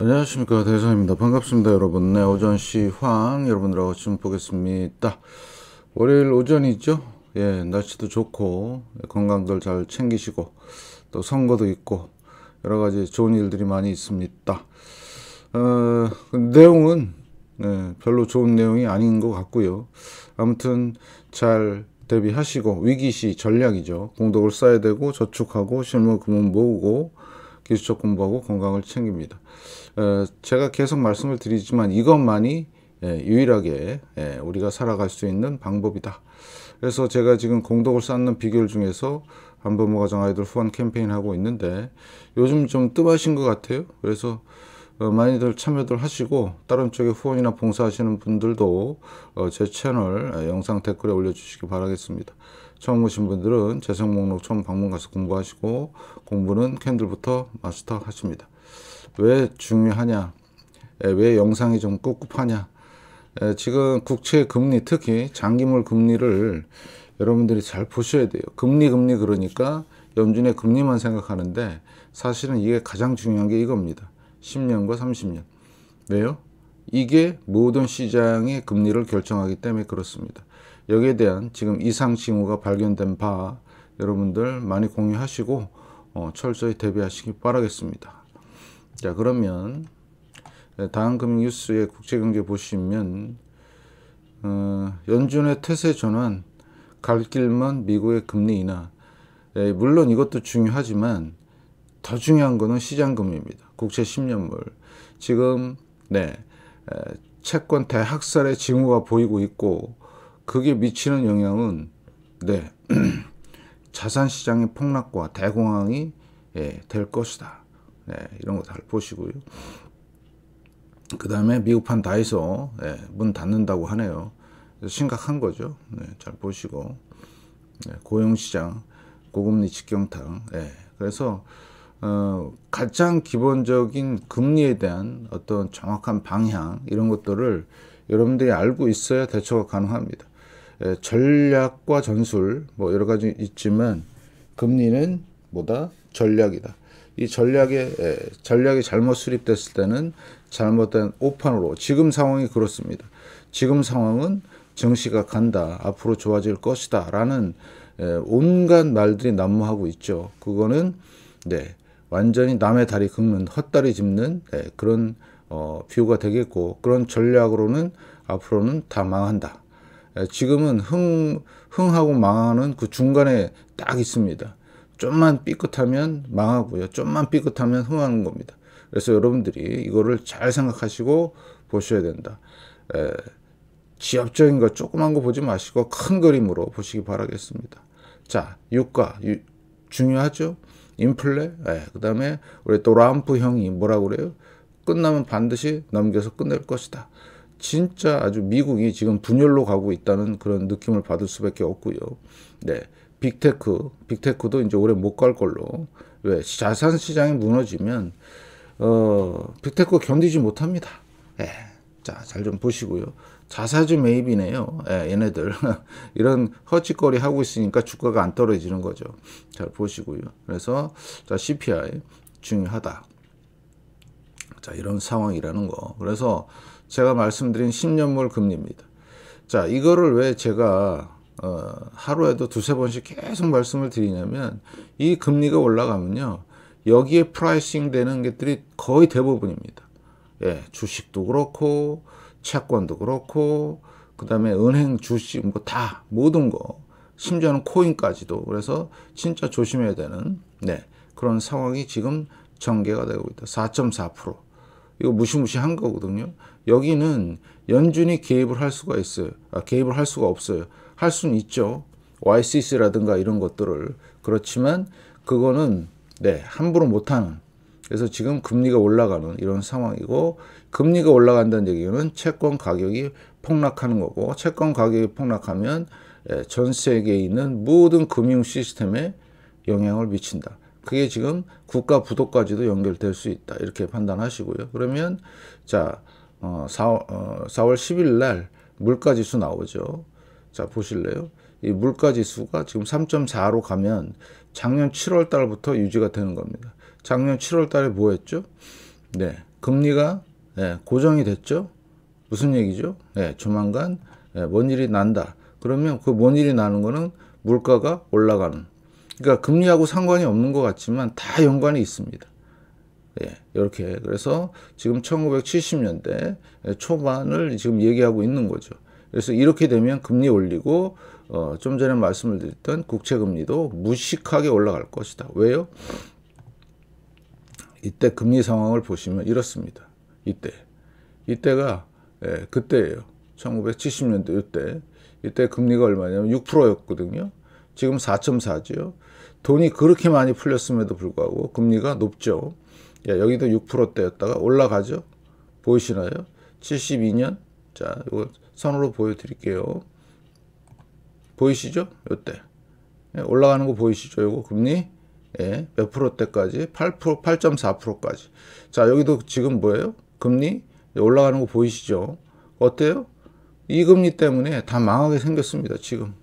안녕하십니까 대선입니다 반갑습니다 여러분 네 오전 시황 여러분들하고 지금 보겠습니다 월요일 오전이죠 예 날씨도 좋고 건강들 잘 챙기시고 또 선거도 있고 여러가지 좋은 일들이 많이 있습니다 어, 내용은 예, 별로 좋은 내용이 아닌 것 같고요 아무튼 잘 대비하시고 위기시 전략이죠 공덕을 쌓아야 되고 저축하고 실무 금은 모으고 기술적 공부하고 건강을 챙깁니다. 어, 제가 계속 말씀을 드리지만 이것만이 예, 유일하게 예, 우리가 살아갈 수 있는 방법이다. 그래서 제가 지금 공덕을 쌓는 비결 중에서 한 번모가정 아이돌 후원 캠페인 하고 있는데 요즘 좀 뜸하신 것 같아요. 그래서 어, 많이들 참여들 하시고 다른 쪽에 후원이나 봉사하시는 분들도 어, 제 채널 영상 댓글에 올려주시기 바라겠습니다. 처음 오신 분들은 재생 목록 처음 방문 가서 공부하시고 공부는 캔들부터 마스터 하십니다. 왜 중요하냐? 왜 영상이 좀 꿉꿉하냐? 지금 국채 금리 특히 장기물 금리를 여러분들이 잘 보셔야 돼요. 금리 금리 그러니까 연준의 금리만 생각하는데 사실은 이게 가장 중요한 게 이겁니다. 10년과 30년. 왜요? 이게 모든 시장의 금리를 결정하기 때문에 그렇습니다. 여기에 대한 지금 이상 징후가 발견된 바 여러분들 많이 공유하시고 어, 철저히 대비하시기 바라겠습니다. 자 그러면 다음 금융뉴스의 국제경제 보시면 어, 연준의 태세 전환 갈 길만 미국의 금리 인하 예, 물론 이것도 중요하지만 더 중요한 거는 시장금리입니다. 국채 10년물. 지금 네 채권 대학살의 징후가 보이고 있고 그게 미치는 영향은 네 자산 시장의 폭락과 대공황이 예, 될 것이다. 네, 이런 거 잘 보시고요. 그 다음에 미국판 다이소 예, 문 닫는다고 하네요. 심각한 거죠. 네, 잘 보시고 네, 고용시장 고금리 직경탕. 예, 그래서 어, 가장 기본적인 금리에 대한 어떤 정확한 방향 이런 것들을 여러분들이 알고 있어야 대처가 가능합니다. 예, 전략과 전술 뭐 여러 가지 있지만 금리는 뭐다 전략이다. 이 전략에 예, 전략이 잘못 수립됐을 때는 잘못된 오판으로 지금 상황이 그렇습니다. 지금 상황은 증시가 간다 앞으로 좋아질 것이다라는 예, 온갖 말들이 난무하고 있죠. 그거는 네 완전히 남의 다리 긁는 헛다리 짚는 네, 그런 어, 비유가 되겠고 그런 전략으로는 앞으로는 다 망한다. 예, 지금은 흥 흥하고 망하는 그 중간에 딱 있습니다. 좀만 삐끗하면 망하고요. 좀만 삐끗하면 흥하는 겁니다. 그래서 여러분들이 이거를 잘 생각하시고 보셔야 된다. 예, 지엽적인 거 조그만 거 보지 마시고 큰 그림으로 보시기 바라겠습니다. 자, 유가 유, 중요하죠. 인플레, 예, 그 다음에 우리 또 람프 형이 뭐라고 그래요? 끝나면 반드시 넘겨서 끝낼 것이다. 진짜 아주 미국이 지금 분열로 가고 있다는 그런 느낌을 받을 수밖에 없고요. 네, 빅테크, 빅테크도 이제 올해 못 갈 걸로. 왜 자산 시장이 무너지면 어, 빅테크 견디지 못합니다. 예, 자, 잘 좀 보시고요. 자사주 매입이네요. 예, 얘네들. 이런 허짓거리 하고 있으니까 주가가 안 떨어지는 거죠. 잘 보시고요. 그래서 자 CPI 중요하다. 자 이런 상황이라는 거. 그래서 제가 말씀드린 10년물 금리입니다. 자 이거를 왜 제가 어, 하루에도 두세 번씩 계속 말씀을 드리냐면 이 금리가 올라가면요. 여기에 프라이싱 되는 것들이 거의 대부분입니다. 예, 주식도 그렇고 채권도 그렇고 그 다음에 은행 주식 뭐 다 모든 거 심지어는 코인까지도 그래서 진짜 조심해야 되는 네 그런 상황이 지금 전개가 되고 있다 4.4% 이거 무시무시한 거거든요 여기는 연준이 개입을 할 수가 있어요 아, 개입을 할 수가 없어요 할 수는 있죠 YCC라든가 이런 것들을 그렇지만 그거는 네 함부로 못하는 그래서 지금 금리가 올라가는 이런 상황이고 금리가 올라간다는 얘기는 채권 가격이 폭락하는 거고 채권 가격이 폭락하면 예, 전 세계에 있는 모든 금융 시스템에 영향을 미친다. 그게 지금 국가 부도까지도 연결될 수 있다. 이렇게 판단하시고요. 그러면 자 어, 4월, 어, 4월 10일 날 물가지수 나오죠. 자 보실래요? 이 물가지수가 지금 3.4로 가면 작년 7월 달부터 유지가 되는 겁니다. 작년 7월 달에 뭐 했죠? 네. 금리가 네, 고정이 됐죠? 무슨 얘기죠? 네, 조만간 네, 뭔 일이 난다. 그러면 그 뭔 일이 나는 거는 물가가 올라가는. 그러니까 금리하고 상관이 없는 것 같지만 다 연관이 있습니다. 예, 이렇게 그래서 지금 1970년대 초반을 지금 얘기하고 있는 거죠. 그래서 이렇게 되면 금리 올리고 어, 좀 전에 말씀을 드렸던 국채 금리도 무식하게 올라갈 것이다. 왜요? 이때 금리 상황을 보시면 이렇습니다. 이때. 이때가 예, 그때예요. 1970년대 이때. 이때 금리가 얼마냐면 6%였거든요. 지금 4.4지요. 돈이 그렇게 많이 풀렸음에도 불구하고 금리가 높죠. 예, 여기도 6%대였다가 올라가죠. 보이시나요? 72년. 자, 이거 선으로 보여드릴게요. 보이시죠? 이때 예, 올라가는 거 보이시죠? 이거 금리. 예, 몇 프로대까지? 8%, 8.4%까지. 자, 여기도 지금 뭐예요? 금리 올라가는 거 보이시죠? 어때요? 이 금리 때문에 다 망하게 생겼습니다, 지금.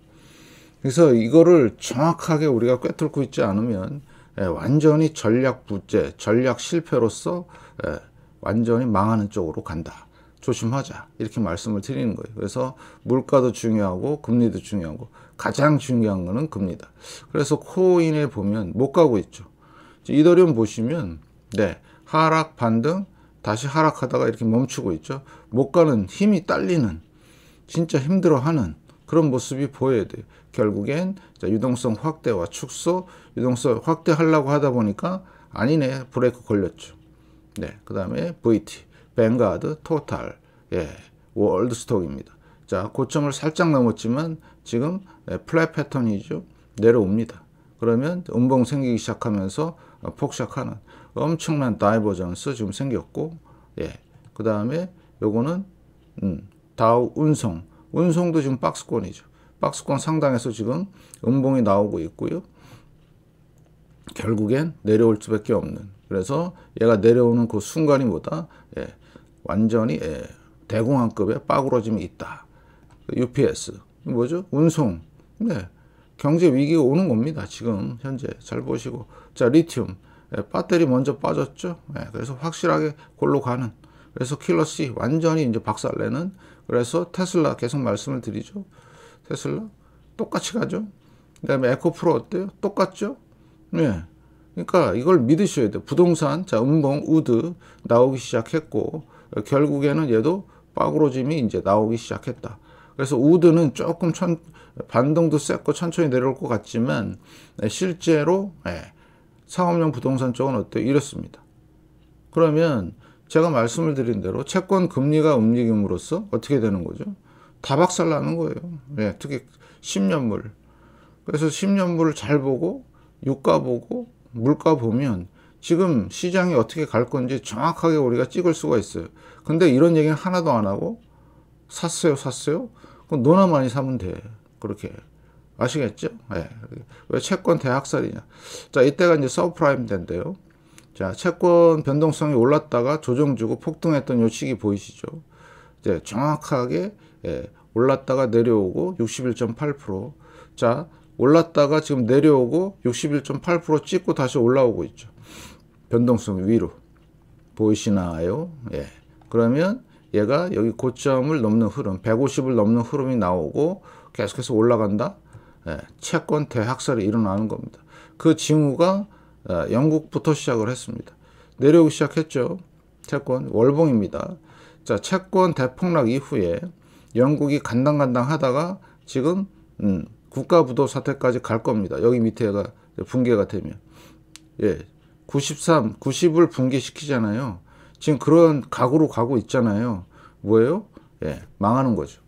그래서 이거를 정확하게 우리가 꿰뚫고 있지 않으면 예, 완전히 전략 부재, 전략 실패로서 예, 완전히 망하는 쪽으로 간다. 조심하자. 이렇게 말씀을 드리는 거예요. 그래서 물가도 중요하고 금리도 중요하고 가장 중요한 거는 겁니다. 그래서 코인에 보면 못 가고 있죠. 이더리움 보시면 네 하락 반등 다시 하락하다가 이렇게 멈추고 있죠. 못 가는 힘이 딸리는 진짜 힘들어하는 그런 모습이 보여야 돼요. 결국엔 유동성 확대와 축소, 유동성 확대하려고 하다 보니까 아니네 브레이크 걸렸죠. 네, 그 다음에 VT, 뱅가드, 토탈, 예, 월드스톡입니다. 자 고점을 살짝 넘었지만 지금 예, 플랫 패턴이죠 내려옵니다 그러면 음봉 생기기 시작하면서 어, 폭시하는 엄청난 다이버전스 지금 생겼고 예그 다음에 요거는 음, 다우 운송 운송도 지금 박스권이죠 박스권 상당에서 지금 음봉이 나오고 있고요 결국엔 내려올 수밖에 없는 그래서 얘가 내려오는 그 순간이 뭐다 예, 완전히 예, 대공황급의 빠구러짐이 있다 UPS 뭐죠? 운송. 네. 경제 위기가 오는 겁니다. 지금 현재 잘 보시고 자 리튬 예, 배터리 먼저 빠졌죠. 예, 그래서 확실하게 골로 가는. 그래서 킬러 C 완전히 이제 박살내는. 그래서 테슬라 계속 말씀을 드리죠. 테슬라 똑같이 가죠. 그다음에 에코 프로 어때요? 똑같죠. 네. 그러니까 이걸 믿으셔야 돼요. 부동산, 자 음봉, 우드 나오기 시작했고 결국에는 얘도 빠그로짐이 이제 나오기 시작했다. 그래서 우드는 조금 천, 반동도 셌고 천천히 내려올 것 같지만 네, 실제로 예, 상업용 부동산 쪽은 어때 요 이렇습니다. 그러면 제가 말씀을 드린 대로 채권 금리가 움직임으로써 어떻게 되는 거죠? 다박살 나는 거예요. 예, 특히 10년물. 그래서 10년물을 잘 보고 유가 보고 물가 보면 지금 시장이 어떻게 갈 건지 정확하게 우리가 찍을 수가 있어요. 근데 이런 얘기는 하나도 안 하고 샀어요, 샀어요? 그럼 너나 많이 사면 돼. 그렇게. 아시겠죠? 네. 왜 채권 대학살이냐. 자, 이때가 이제 서브프라임 때인요 자, 채권 변동성이 올랐다가 조정 주고 폭등했던 요 시기 보이시죠? 이제 정확하게 예, 올랐다가 내려오고 61.8%. 자, 올랐다가 지금 내려오고 61.8% 찍고 다시 올라오고 있죠. 변동성 위로. 보이시나요? 예. 그러면 얘가 여기 고점을 넘는 흐름 150을 넘는 흐름이 나오고 계속해서 올라간다 예, 채권 대학살이 일어나는 겁니다 그 징후가 예, 영국부터 시작을 했습니다 내려오기 시작했죠 채권 월봉입니다 자 채권 대폭락 이후에 영국이 간당간당 하다가 지금 음, 국가부도 사태까지 갈 겁니다 여기 밑에가 붕괴가 되면 예, 93, 90을 붕괴시키잖아요 지금 그런 각오로 가고 있잖아요. 뭐예요? 예, 망하는 거죠.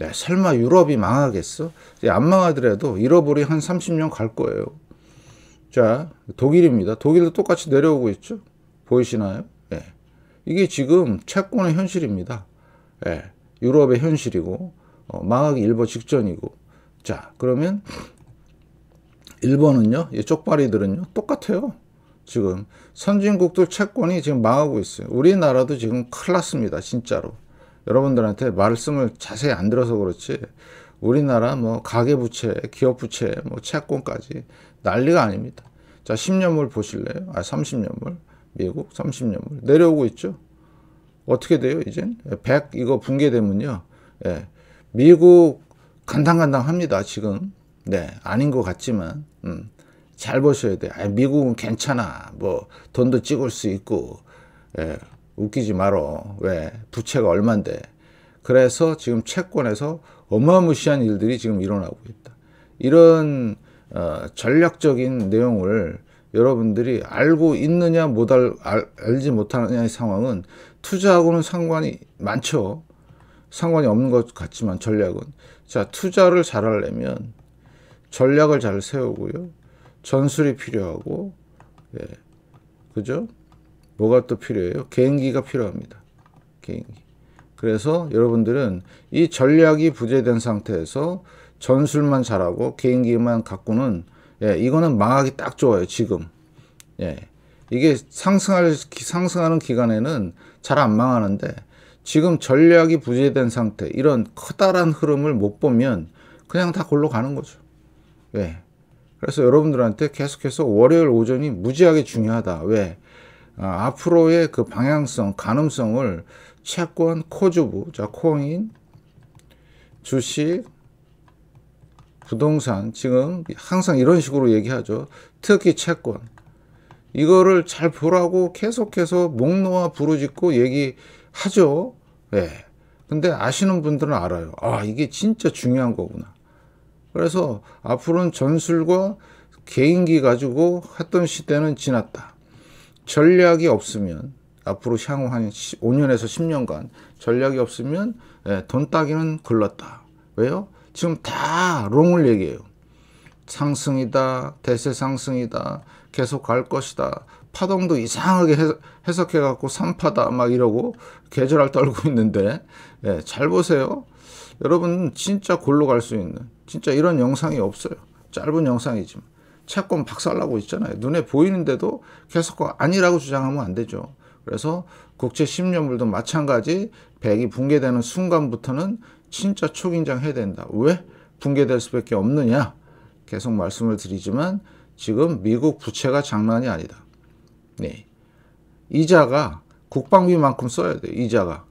예, 설마 유럽이 망하겠어? 예, 안 망하더라도 잃어버리 한 30년 갈 거예요. 자, 독일입니다. 독일도 똑같이 내려오고 있죠. 보이시나요? 예. 이게 지금 채권의 현실입니다. 예, 유럽의 현실이고 어, 망하기 일보 직전이고. 자, 그러면 일본은요, 이 쪽발이들은요, 똑같아요. 지금 선진국들 채권이 지금 망하고 있어요. 우리나라도 지금 큰일 났습니다. 진짜로. 여러분들한테 말씀을 자세히 안 들어서 그렇지 우리나라 뭐 가계부채, 기업부채, 뭐 채권까지 난리가 아닙니다. 자 10년물 보실래요? 아 30년물 미국 30년물 내려오고 있죠. 어떻게 돼요 이젠? 100 이거 붕괴되면요. 예, 미국 간당간당합니다 지금. 네 아닌 것 같지만 음. 잘 보셔야 돼. 아, 미국은 괜찮아. 뭐 돈도 찍을 수 있고. 예, 웃기지 마라. 왜? 부채가 얼만데. 그래서 지금 채권에서 어마무시한 일들이 지금 일어나고 있다. 이런 어, 전략적인 내용을 여러분들이 알고 있느냐 못 알, 알, 지 못하느냐의 상황은 투자하고는 상관이 많죠. 상관이 없는 것 같지만 전략은 자 투자를 잘 하려면 전략을 잘 세우고요. 전술이 필요하고 예. 그죠? 뭐가 또 필요해요? 개인기가 필요합니다. 개인기. 그래서 여러분들은 이 전략이 부재된 상태에서 전술만 잘하고 개인기만 갖고는 예, 이거는 망하기 딱 좋아요. 지금. 예. 이게 상승할 상승하는 기간에는 잘 안 망하는데 지금 전략이 부재된 상태 이런 커다란 흐름을 못 보면 그냥 다 골로 가는 거죠. 예. 그래서 여러분들한테 계속해서 월요일 오전이 무지하게 중요하다. 왜? 아, 앞으로의 그 방향성, 가늠성을 채권, 코주부, 자, 코인, 주식, 부동산, 지금 항상 이런 식으로 얘기하죠. 특히 채권. 이거를 잘 보라고 계속해서 목 놓아 부르짖고 얘기하죠. 예. 근데 아시는 분들은 알아요. 아, 이게 진짜 중요한 거구나. 그래서 앞으로는 전술과 개인기 가지고 했던 시대는 지났다. 전략이 없으면 앞으로 향후 한 5년에서 10년간 전략이 없으면 예, 돈 따기는 걸렀다. 왜요? 지금 다 롱을 얘기해요. 상승이다, 대세 상승이다, 계속 갈 것이다. 파동도 이상하게 해석해갖고 산파다 막 이러고 계절할 떨고 있는데 예, 잘 보세요. 여러분 진짜 골로 갈 수 있는 진짜 이런 영상이 없어요. 짧은 영상이지만 채권 박살나고 있잖아요. 눈에 보이는데도 계속 그 아니라고 주장하면 안 되죠. 그래서 국제 10년물도 마찬가지 100이 붕괴되는 순간부터는 진짜 초긴장 해야 된다. 왜 붕괴될 수밖에 없느냐? 계속 말씀을 드리지만 지금 미국 부채가 장난이 아니다. 네. 이자가 국방비만큼 써야 돼. 이자가.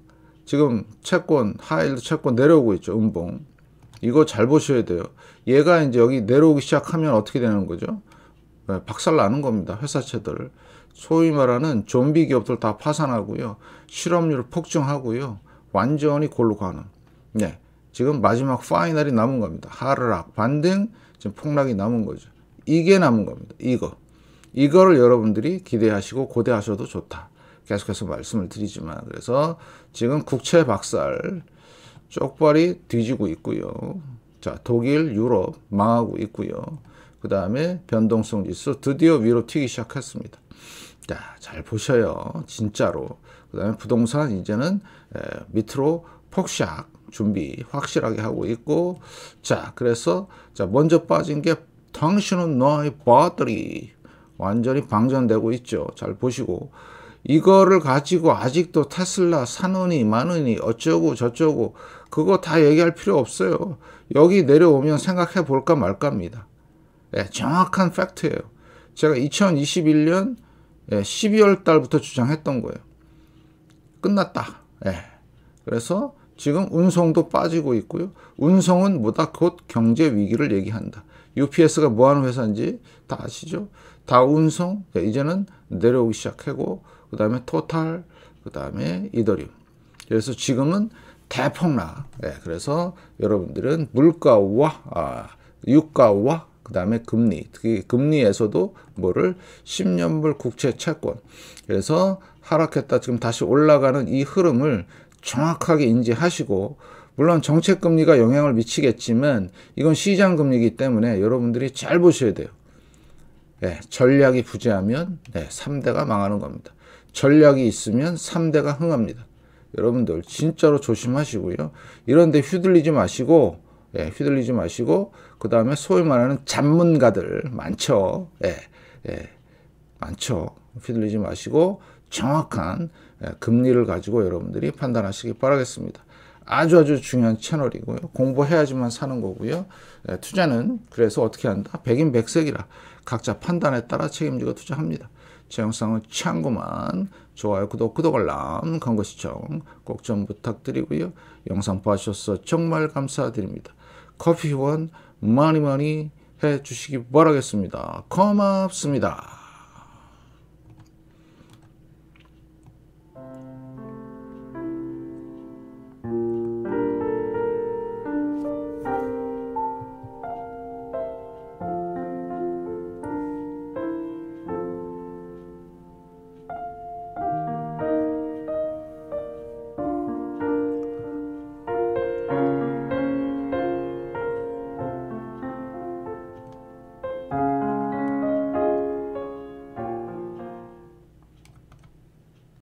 지금 채권 하일드 채권 내려오고 있죠 음봉 이거 잘 보셔야 돼요 얘가 이제 여기 내려오기 시작하면 어떻게 되는 거죠 네, 박살 나는 겁니다 회사채들 소위 말하는 좀비 기업들 다 파산하고요 실업률 폭증하고요 완전히 골로 가는 네 지금 마지막 파이널이 남은 겁니다 하락 반등 지금 폭락이 남은 거죠 이게 남은 겁니다 이거 이거를 여러분들이 기대하시고 고대하셔도 좋다 계속해서 말씀을 드리지만 그래서 지금 국채 박살 쪽발이 뒤지고 있고요. 자, 독일, 유럽 망하고 있고요. 그 다음에 변동성 지수 드디어 위로 튀기 시작했습니다. 자, 잘 보셔요. 진짜로. 그 다음에 부동산 이제는 밑으로 폭샥 준비 확실하게 하고 있고 자, 그래서 자 먼저 빠진 게 당신은 나의 배터리 완전히 방전되고 있죠. 잘 보시고 이거를 가지고 아직도 테슬라 사느니 마느니 어쩌고 저쩌고 그거 다 얘기할 필요 없어요. 여기 내려오면 생각해 볼까 말까입니다. 예, 정확한 팩트예요. 제가 2021년 12월 예, 달부터 주장했던 거예요. 끝났다. 예. 그래서 지금 운송도 빠지고 있고요. 운송은 뭐다 곧 경제 위기를 얘기한다. UPS가 뭐하는 회사인지 다 아시죠? 다 운송 예, 이제는 내려오기 시작하고 그 다음에 토탈, 그 다음에 이더리움. 그래서 지금은 대폭락. 네, 그래서 여러분들은 물가와 아, 유가와 그 다음에 금리, 특히 금리에서도 뭐를 10년물 국채 채권. 그래서 하락했다 지금 다시 올라가는 이 흐름을 정확하게 인지하시고 물론 정책 금리가 영향을 미치겠지만 이건 시장 금리이기 때문에 여러분들이 잘 보셔야 돼요. 예, 전략이 부재하면 예, 3대가 망하는 겁니다. 전략이 있으면 3대가 흥합니다. 여러분들 진짜로 조심하시고요. 이런데 휘둘리지 마시고 예, 휘둘리지 마시고 그 다음에 소위 말하는 잡문가들 많죠. 예, 예, 많죠. 휘둘리지 마시고 정확한 예, 금리를 가지고 여러분들이 판단하시기 바라겠습니다. 아주 아주 중요한 채널이고요. 공부해야지만 사는 거고요. 예, 투자는 그래서 어떻게 한다? 백인백색이라 각자 판단에 따라 책임지고 투자합니다. 제영상은 취한 것만 좋아요, 구독, 구독 알람, 광고 시청 꼭 좀 부탁드리고요. 영상 봐주셔서 정말 감사드립니다. 커피 후원 많이 많이 해주시기 바라겠습니다. 고맙습니다.